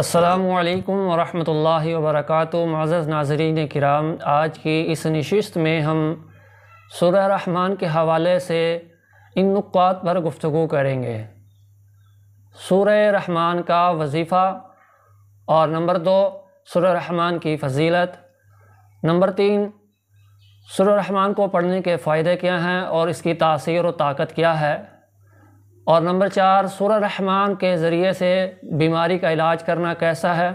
असलकम वरहल वर्क मज़ नाजरीन कराम आज की इस नशस्त में हम सुरह रहमान के हवाले से इन नुकात पर गुफ्तु करेंगे सुरह रहमान का वजीफ़ा और नंबर दो सुरह रहमान की फजीलत नंबर तीन सुरह रहमान को पढ़ने के फ़ायदे क्या हैं और इसकी तासीर और ताकत क्या है और नंबर चार सूर रहमान के ज़रिए से बीमारी का इलाज करना कैसा है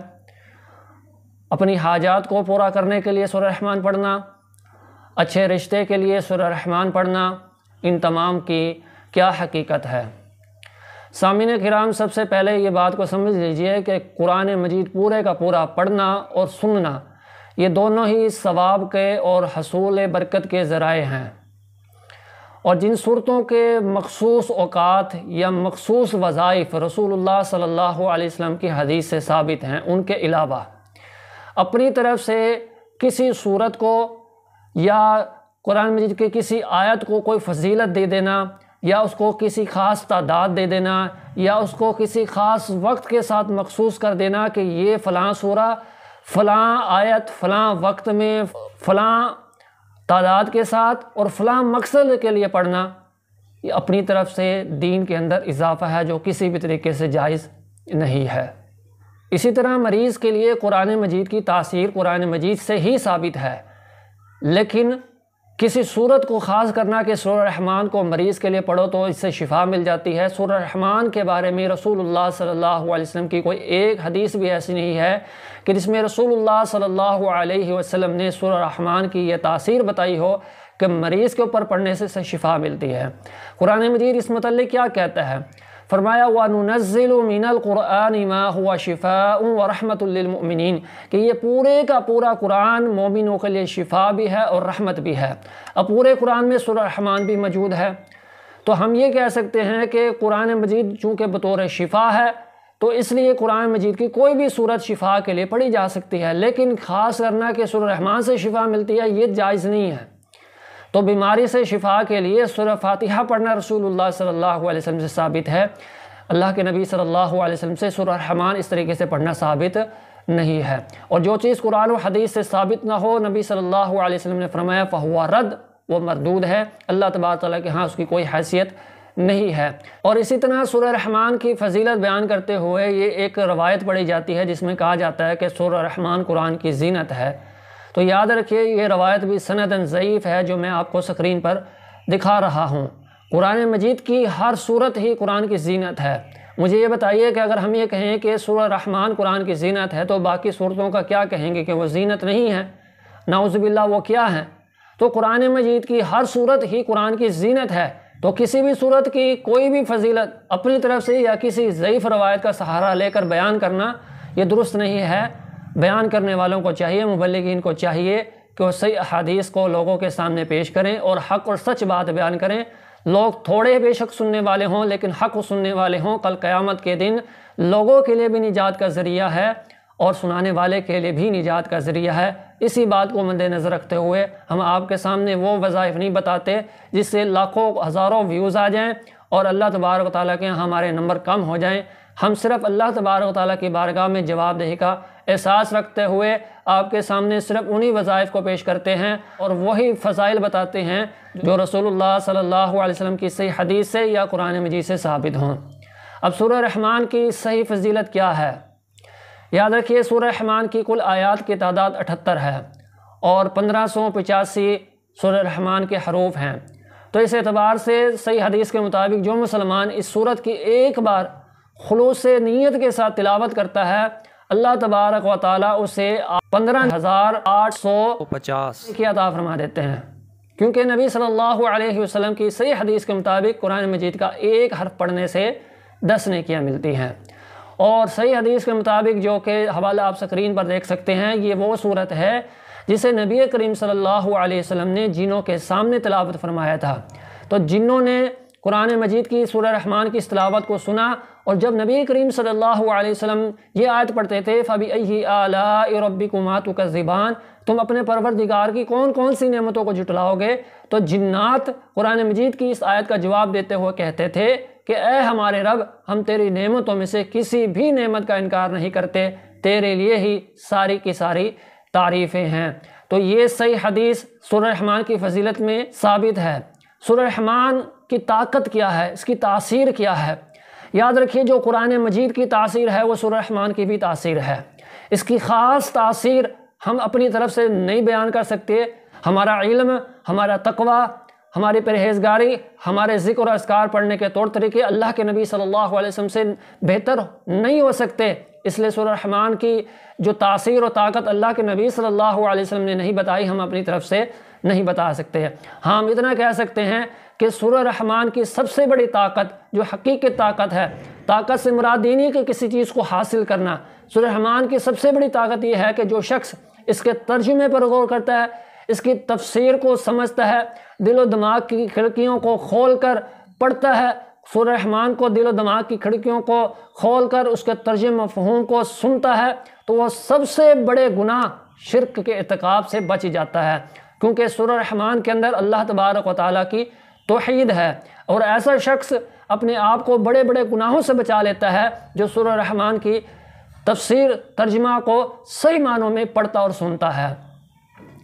अपनी हाजात को पूरा करने के लिए सूर रहमान पढ़ना अच्छे रिश्ते के लिए सूर रहमान पढ़ना इन तमाम की क्या हकीकत है सामिन कराम सबसे पहले ये बात को समझ लीजिए कि कुरान मजीद पूरे का पूरा पढ़ना और सुनना ये दोनों ही सवाब के और हसूल बरकत के ज़राए हैं और जिन सूरतों के मखसूस अवकात या मखसूस वज़ाइफ रसूल सल्लल्लाहु अलैहि वसल्लम की हदीस से साबित हैं उनके अलावा अपनी तरफ से किसी सूरत को या कुरान मजीद की किसी आयत को कोई फजीलत दे देना या उसको किसी ख़ास तादाद दे देना या उसको किसी ख़ास वक्त के साथ मखसूस कर देना कि ये फ़लाँ सूरा फ़लाँ आयत फ़लाँ वक्त में फ़लाँ तादाद के साथ और फलां मकसद के लिए पढ़ना ये अपनी तरफ से दीन के अंदर इजाफा है जो किसी भी तरीके से जायज़ नहीं है इसी तरह मरीज़ के लिए कुरान मजीद की तासीर कुरान मजीद से ही साबित है लेकिन किसी सूरत को ख़ास करना कि सूर रहमान को मरीज़ के लिए पढ़ो तो इससे शिफा मिल जाती है सूर रहमान के बारे में रसूल सल्ला वसम की कोई एक हदीस भी ऐसी नहीं है कि जिसमें रसूल सल्ला वसम ने सूर रहमान की यह तासीर बताई हो कि मरीज़ के ऊपर पढ़ने से इससे शिफा मिलती है कुरान मजीद इस मतलब क्या कहता है फरमाया वनज़िलमिनकुरान मा हुआ शिफ़ा व रहमतमिन कि ये पूरे का पूरा कुरान मोमिनों के लिए शिफा भी है और रहमत भी है अब पूरे कुरान में सुरहमान भी मौजूद है तो हम ये कह सकते हैं कि कुरान मजीद चूँकि बतौर शिफा है तो इसलिए कुरान मजीद की कोई भी सूरत शिफा के लिए पढ़ी जा सकती है लेकिन ख़ास करना कि सुरहमान से शिफा मिलती है ये जायज़ नहीं है तो बीमारी से शिफा के लिए सुर फातिहा पढ़ना रसूलुल्लाह सल्लल्लाहु अलैहि वसल्लम से साबित है अल्लाह के नबी सल्लल्लाहु अलैहि वसल्लम से सुर रहमान इस तरीके से पढ़ना साबित नहीं है और जो चीज़ कुरान और हदीस से साबित ना हो नबी सल्लल्लाहु अलैहि वसल्लम ने फरमाया फ़हुआ रद्द वो मरदूद है अल्लाह तबार ताली के यहाँ उसकी कोई हैसियत नहीं है और इसी तरह सुर रहमान की फजीलत बयान करते हुए ये एक रवायत पढ़ी जाती है जिसमें कहा जाता है कि सुर रहमान कुरान की जीनत है तो याद रखिए ये रवायत भी सनदन ज़यीफ़ है जो मैं आपको स्क्रीन पर दिखा रहा हूँ कुरान मजीद की हर सूरत ही कुरान की जीनत है मुझे ये बताइए कि अगर हम ये कहें कि सूर रहमान कुरान की जीनत है तो बाकी सूरतों का क्या कहेंगे कि वो जीनत नहीं है नाउज़बिल्ला वो क्या है तो कुरान मजीद की हर सूरत ही कुरान की जीनत है तो किसी भी सूरत की कोई भी फजीलत अपनी तरफ से या किसी ज़यीफ़ रवायत का सहारा लेकर बयान करना ये दुरुस्त नहीं है बयान करने वालों को चाहिए मुबलिकीन को चाहिए कि वो सही अदीस को लोगों के सामने पेश करें और हक और सच बात बयान करें लोग थोड़े बेशक सुनने वाले हों लेकिन हक सुनने वाले हों कल क़यामत के दिन लोगों के लिए भी निजात का ज़रिया है और सुनाने वाले के लिए भी निजात का ज़रिया है इसी बात को मद्देनज़र रखते हुए हम आपके सामने वो वज़ाइफ नहीं बताते जिससे लाखों हज़ारों व्यूज़ आ जाएँ और अल्लाह तबारक ताली के हमारे नंबर कम हो जाएँ हम सिर्फ अल्लाह तबारक ताली की बारगाह में जवाब दही का एहसास रखते हुए आपके सामने सिर्फ उन्हीं वज़ाइफ को पेश करते हैं और वही फ़जाइल बताते हैं जो रसूल सल्ला वसम की सही हदीस से या कुरान मजीद से साबित हों अब सूर रहमान की सही फजीलत क्या है याद रखिए सूर रहमान की कुल आयात की तादाद अठहत्तर है और पंद्रह सौ पचासी सूर रहमान के हरूफ हैं तो इस एतबार से सही हदीस के मुताबिक जो मुसलमान इस सूरत की एक बार खलूस नीयत के साथ तिलावत करता है अल्लाह तबारक व ताली उसे पंद्रह हज़ार आठ सौ पचास की अता फरमा देते हैं क्योंकि नबी सल्लल्लाहु अलैहि वसल्लम की सही हदीस के मुताबिक कुरान मजीद का एक हर्फ पढ़ने से दस नकियाँ मिलती हैं और सही हदीस के मुताबिक जो कि हवाला आप स्क्रीन पर देख सकते हैं ये वो सूरत है जिसे नबी करीम सल्लल्लाहु अलैहि वसल्लम ने जिनों के सामने तलावत फरमाया था तो जिनों ने कुरान मजीद की सूर रहमान की तलावत को सुना और जब नबी करीम सल्लल्लाहु अलैहि वसल्लम ये आयत पढ़ते थे फ़बी अही आलाबी कुमात का ज़िबान तुम अपने परवरदिगार की कौन कौन सी नेमतों को जुटलाओगे तो जिन्नात कुरान मजीद की इस आयत का जवाब देते हुए कहते थे कि ए हमारे रब हम तेरी नेमतों में से किसी भी नेमत का इनकार नहीं करते तेरे लिए ही सारी की सारी तारीफ़ें हैं तो ये सही हदीस सुर की फजीलत में साबित है सुर की ताकत क्या है इसकी तासीर क्या है याद रखिए जो कुरान मजीद की तासीर है वो सुरहमान की भी तासीर है इसकी ख़ास तासीर हम अपनी तरफ से नहीं बयान कर सकते हमारा इल्म हमारा तकवा हमारी परहेजगारी हमारे ज़िक्र असकार पढ़ने के तौर तरीके अल्लाह के नबी सल्लल्लाहु अलैहि वसल्लम से बेहतर नहीं हो सकते इसलिए सुरहमान की जो तासीर और ताकत अल्लाह के नबी सल्लल्लाहु अलैहि वसल्लम ने नहीं बताई हम अपनी तरफ से नहीं बता सकते हैं हाँ, हम इतना कह सकते हैं कि सुर रहमान की सबसे बड़ी ताकत जो हकीक ताकत है ताकत से मुरादीनी के किसी चीज़ को हासिल करना सुर रहमान की सबसे बड़ी ताकत यह है कि जो शख्स इसके तर्जुमे पर गौर करता है इसकी तफसीर को समझता है दिलो दिमाग की खिड़कियों को खोल कर पढ़ता है सुर रहमान को दिलो दिमाग की खिड़कियों को खोल कर उसके तर्ज मफहूम को सुनता है तो वह सबसे बड़े गुनाह शिरक के अतकाब से बच जाता है क्योंकि सुर रहमान के अंदर अल्लाह तबारक वाली की तोहद है और ऐसा शख्स अपने आप को बड़े बड़े गुनाहों से बचा लेता है जो सुर रहमान की तफसीर तर्जमा को सही मानों में पढ़ता और सुनता है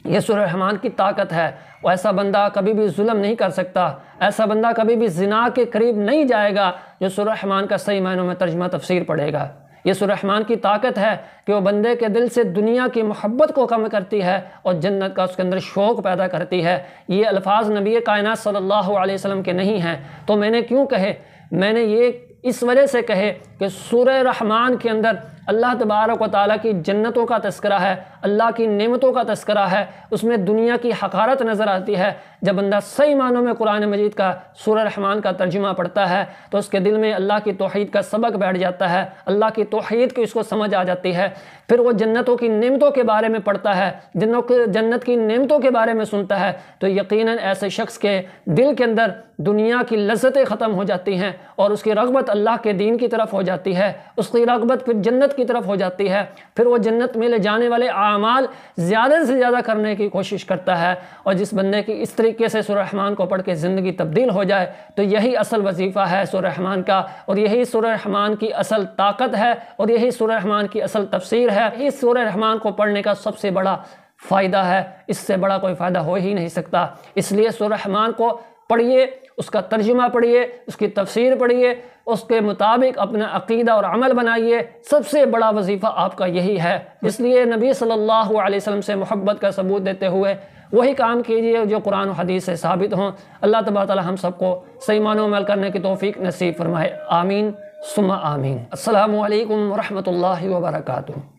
यह सुर रहमान की ताकत है ऐसा बंदा कभी भी जुल्म नहीं कर सकता ऐसा बंदा कभी भी जिना के करीब नहीं जाएगा जो सुर रहमान का सही मायनों में तर्जमा तफसीर पढ़ेगा यसुरहमान की ताकत है कि वो बंदे के दिल से दुनिया की मोहब्बत को कम करती है और जन्नत का उसके अंदर शौक़ पैदा करती है ये अल्फाज नबी कायन सल्लल्लाहु अलैहि वसल्लम के नहीं हैं तो मैंने क्यों कहे मैंने ये इस वजह से कहे कि सुर रहमान के अंदर अल्लाह तबारक ताली की जन्नतों का तस्करा है अल्लाह की नेमतों का तस्करा है उसमें दुनिया की हकारत नज़र आती है जब बंदा सही मानों में कुरान मजीद का सूर रहमान का तर्जुमा पढ़ता है तो उसके दिल में अल्लाह की तोहद का सबक बैठ जाता है अल्लाह की तोहद की उसको समझ आ जाती है फिर वो जन्नतों की नियमतों के बारे में पढ़ता है जन्नत की नियमतों के बारे में सुनता है तो यकीन ऐसे शख्स के दिल के अंदर दुनिया की लज्जतें ख़त्म हो जाती हैं और उसकी रगबत अल्लाह के दीन की तरफ हो जाती है उसकी रगबत फिर जन्नत की तरफ हो जाती है फिर वो जन्नत में ले जाने वाले आमाल ज़्यादा से ज़्यादा करने की कोशिश करता है और जिस बंदे की इस तरह तरीके से सुरहमान को पढ़ के ज़िंदगी तब्दील हो जाए तो यही असल वजीफ़ा है सुरहमान का और यही सुरहमान की असल ताकत है और यही सुरहमान की असल तफसीर है यही सुरहमान को पढ़ने का सबसे बड़ा फ़ायदा है इससे बड़ा कोई फ़ायदा हो ही नहीं सकता इसलिए सुरहमान को पढ़िए उसका तर्जुमा पढ़िए उसकी तफसीर पढ़िए उसके मुताबिक अपना अकीदा और अमल बनाइए सबसे बड़ा वजीफ़ा आपका यही है इसलिए नबी सल्लल्लाहु अलैहि वसल्लम से मोहब्बत का सबूत देते हुए वही काम कीजिए जो कुरान हदीस से साबित हों अल्लाह तबारा ताली हम सबको सही मानो अमल करने की तोफ़ी नसीब फरमाए आमीन सुमा आमीन अल्लाम वरहमल वर्का